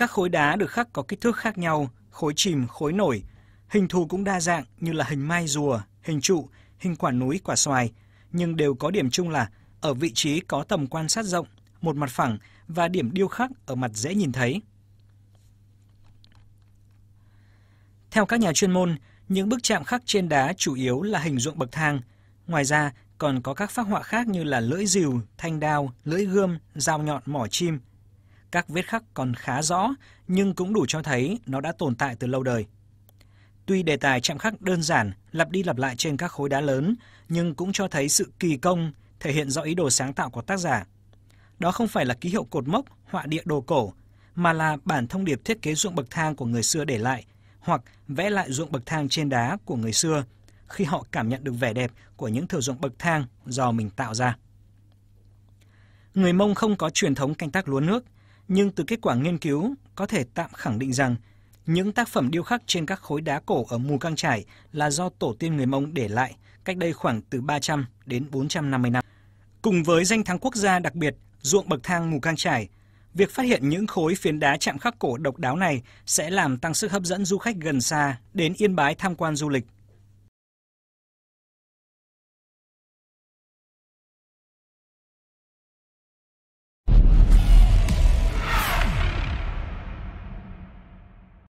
Các khối đá được khắc có kích thước khác nhau, khối chìm, khối nổi. Hình thù cũng đa dạng như là hình mai rùa, hình trụ, hình quả núi, quả xoài, nhưng đều có điểm chung là ở vị trí có tầm quan sát rộng, một mặt phẳng và điểm điêu khắc ở mặt dễ nhìn thấy. Theo các nhà chuyên môn, những bức chạm khắc trên đá chủ yếu là hình ruộng bậc thang. Ngoài ra, còn có các phác họa khác như là lưỡi rìu, thanh đao, lưỡi gươm, dao nhọn mỏ chim, các vết khắc còn khá rõ nhưng cũng đủ cho thấy nó đã tồn tại từ lâu đời. Tuy đề tài chạm khắc đơn giản, lặp đi lặp lại trên các khối đá lớn, nhưng cũng cho thấy sự kỳ công, thể hiện rõ ý đồ sáng tạo của tác giả. Đó không phải là ký hiệu cột mốc, họa địa đồ cổ, mà là bản thông điệp thiết kế ruộng bậc thang của người xưa để lại, hoặc vẽ lại ruộng bậc thang trên đá của người xưa, khi họ cảm nhận được vẻ đẹp của những thửa ruộng bậc thang do mình tạo ra. Người Mông không có truyền thống canh tác lúa nước – nhưng từ kết quả nghiên cứu có thể tạm khẳng định rằng những tác phẩm điêu khắc trên các khối đá cổ ở Mù căng Trải là do tổ tiên người Mông để lại cách đây khoảng từ 300 đến 450 năm. Cùng với danh thắng quốc gia đặc biệt ruộng bậc thang Mù căng Trải, việc phát hiện những khối phiến đá chạm khắc cổ độc đáo này sẽ làm tăng sức hấp dẫn du khách gần xa đến Yên Bái tham quan du lịch.